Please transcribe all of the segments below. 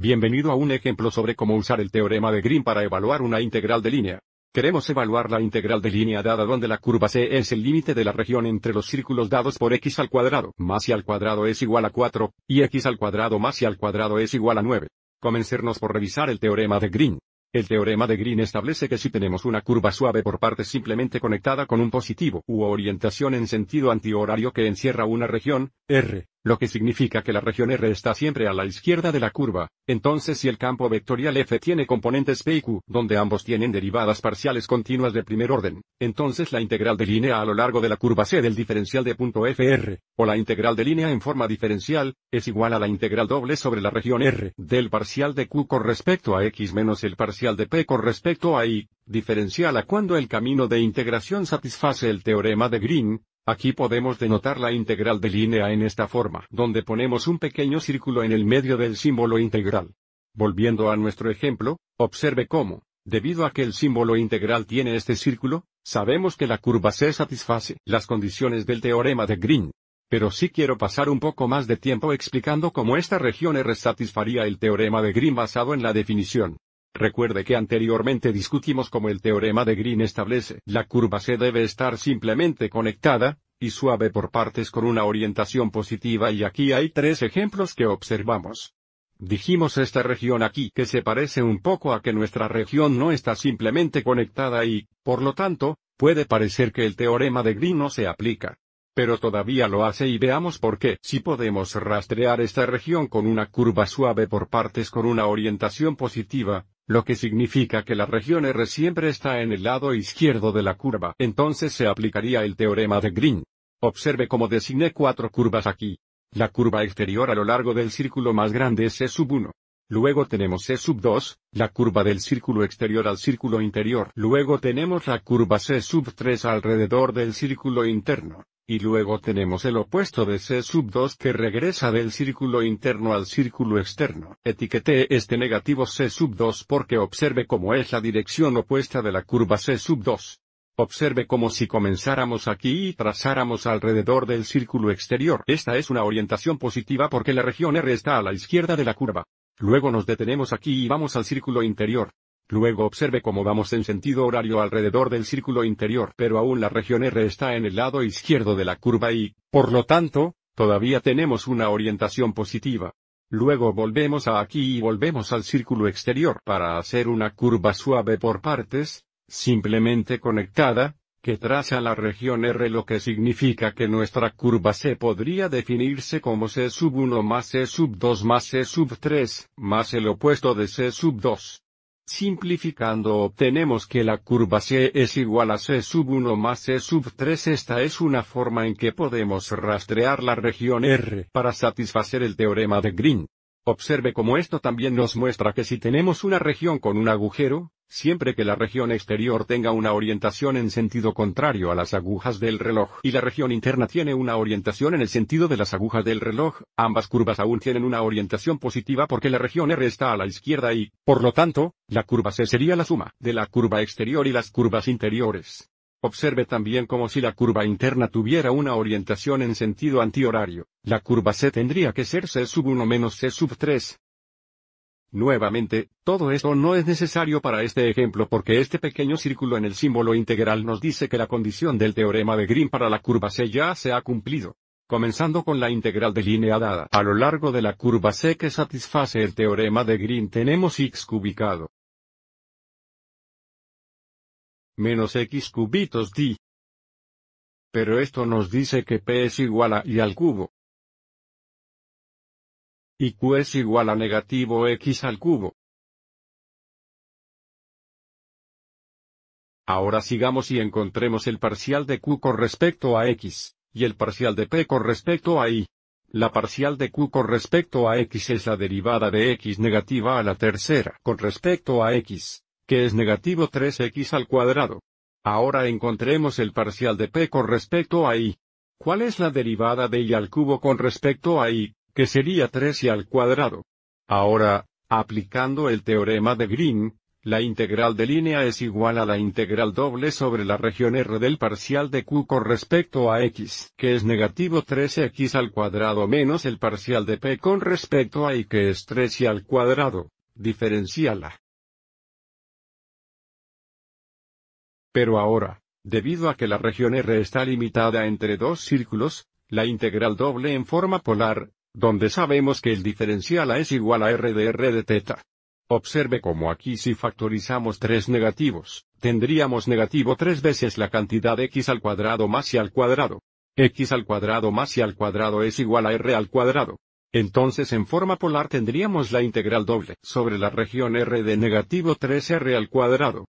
Bienvenido a un ejemplo sobre cómo usar el teorema de Green para evaluar una integral de línea. Queremos evaluar la integral de línea dada donde la curva C es el límite de la región entre los círculos dados por x al cuadrado más y al cuadrado es igual a 4, y x al cuadrado más y al cuadrado es igual a 9. Comencemos por revisar el teorema de Green. El teorema de Green establece que si tenemos una curva suave por parte simplemente conectada con un positivo u orientación en sentido antihorario que encierra una región, R, lo que significa que la región R está siempre a la izquierda de la curva, entonces si el campo vectorial F tiene componentes P y Q, donde ambos tienen derivadas parciales continuas de primer orden, entonces la integral de línea a lo largo de la curva C del diferencial de punto FR, o la integral de línea en forma diferencial, es igual a la integral doble sobre la región R del parcial de Q con respecto a X menos el parcial de P con respecto a Y, diferencial a cuando el camino de integración satisface el teorema de Green, Aquí podemos denotar la integral de línea en esta forma, donde ponemos un pequeño círculo en el medio del símbolo integral. Volviendo a nuestro ejemplo, observe cómo, debido a que el símbolo integral tiene este círculo, sabemos que la curva C satisface las condiciones del teorema de Green. Pero sí quiero pasar un poco más de tiempo explicando cómo esta región R satisfaría el teorema de Green basado en la definición. Recuerde que anteriormente discutimos cómo el teorema de Green establece la curva C debe estar simplemente conectada, y suave por partes con una orientación positiva y aquí hay tres ejemplos que observamos. Dijimos esta región aquí que se parece un poco a que nuestra región no está simplemente conectada y, por lo tanto, puede parecer que el teorema de Green no se aplica. Pero todavía lo hace y veamos por qué. Si podemos rastrear esta región con una curva suave por partes con una orientación positiva, lo que significa que la región R siempre está en el lado izquierdo de la curva. Entonces se aplicaría el teorema de Green. Observe cómo designé cuatro curvas aquí. La curva exterior a lo largo del círculo más grande es C1. E Luego tenemos C2, e la curva del círculo exterior al círculo interior. Luego tenemos la curva C3 alrededor del círculo interno. Y luego tenemos el opuesto de C sub 2 que regresa del círculo interno al círculo externo. Etiquete este negativo C sub 2 porque observe cómo es la dirección opuesta de la curva C sub 2. Observe como si comenzáramos aquí y trazáramos alrededor del círculo exterior. Esta es una orientación positiva porque la región R está a la izquierda de la curva. Luego nos detenemos aquí y vamos al círculo interior. Luego observe cómo vamos en sentido horario alrededor del círculo interior, pero aún la región R está en el lado izquierdo de la curva y, por lo tanto, todavía tenemos una orientación positiva. Luego volvemos a aquí y volvemos al círculo exterior para hacer una curva suave por partes, simplemente conectada, que traza la región R lo que significa que nuestra curva C podría definirse como C sub 1 más C sub 2 más C sub 3, más el opuesto de C sub 2. Simplificando obtenemos que la curva C es igual a C sub 1 más C sub 3. Esta es una forma en que podemos rastrear la región R para satisfacer el teorema de Green. Observe cómo esto también nos muestra que si tenemos una región con un agujero, siempre que la región exterior tenga una orientación en sentido contrario a las agujas del reloj y la región interna tiene una orientación en el sentido de las agujas del reloj, ambas curvas aún tienen una orientación positiva porque la región R está a la izquierda y, por lo tanto, la curva C sería la suma de la curva exterior y las curvas interiores. Observe también como si la curva interna tuviera una orientación en sentido antihorario, la curva C tendría que ser C sub 1 menos C sub 3. Nuevamente, todo esto no es necesario para este ejemplo porque este pequeño círculo en el símbolo integral nos dice que la condición del teorema de Green para la curva C ya se ha cumplido. Comenzando con la integral dada a lo largo de la curva C que satisface el teorema de Green tenemos x cubicado menos x cubitos di. Pero esto nos dice que p es igual a y al cubo. Y q es igual a negativo x al cubo. Ahora sigamos y encontremos el parcial de q con respecto a x, y el parcial de p con respecto a y. La parcial de q con respecto a x es la derivada de x negativa a la tercera con respecto a x, que es negativo 3x al cuadrado. Ahora encontremos el parcial de p con respecto a y. ¿Cuál es la derivada de y al cubo con respecto a y, que sería 3y al cuadrado? Ahora, aplicando el teorema de Green, la integral de línea es igual a la integral doble sobre la región R del parcial de Q con respecto a X, que es negativo 3X al cuadrado menos el parcial de P con respecto a Y que es 3Y al cuadrado. Diferenciala. Pero ahora, debido a que la región R está limitada entre dos círculos, la integral doble en forma polar, donde sabemos que el diferencial a es igual a R de R de teta. Observe como aquí si factorizamos tres negativos, tendríamos negativo tres veces la cantidad x al cuadrado más y al cuadrado. x al cuadrado más y al cuadrado es igual a r al cuadrado. Entonces en forma polar tendríamos la integral doble sobre la región r de negativo 3r al cuadrado.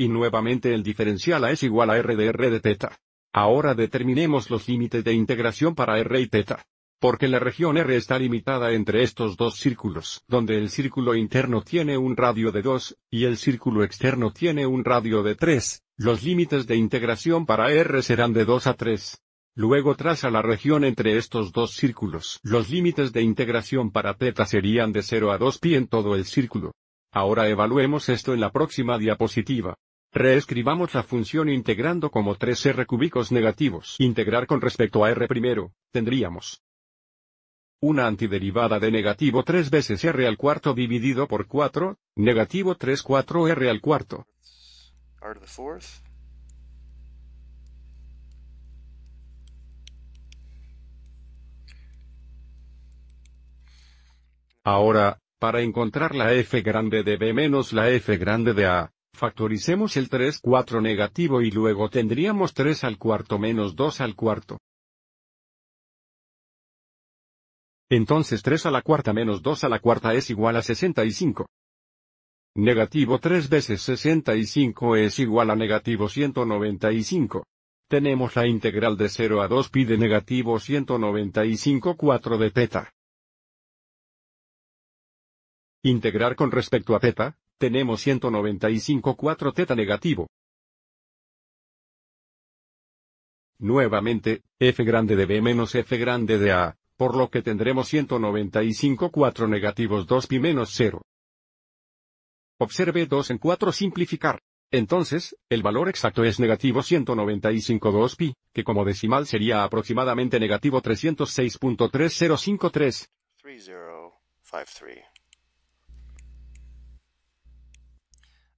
Y nuevamente el diferencial A es igual a R de R de teta. Ahora determinemos los límites de integración para R y teta. Porque la región R está limitada entre estos dos círculos, donde el círculo interno tiene un radio de 2, y el círculo externo tiene un radio de 3, los límites de integración para R serán de 2 a 3. Luego traza la región entre estos dos círculos. Los límites de integración para teta serían de 0 a 2 pi en todo el círculo. Ahora evaluemos esto en la próxima diapositiva. Reescribamos la función integrando como 3r cúbicos negativos. Integrar con respecto a r primero, tendríamos una antiderivada de negativo 3 veces r al cuarto dividido por 4, negativo 3 4 r al cuarto. Ahora, para encontrar la f grande de b menos la f grande de a, Factoricemos el 3 4 negativo y luego tendríamos 3 al cuarto menos 2 al cuarto. Entonces 3 a la cuarta menos 2 a la cuarta es igual a 65. Negativo 3 veces 65 es igual a negativo 195. Tenemos la integral de 0 a 2 pi de negativo 195 4 de teta. Integrar con respecto a teta, tenemos 195,4 teta negativo. Nuevamente, f grande de b menos f grande de a, por lo que tendremos 195,4 negativos 2 pi menos 0. Observe 2 en 4 simplificar. Entonces, el valor exacto es negativo 195,2 pi, que como decimal sería aproximadamente negativo 306.3053.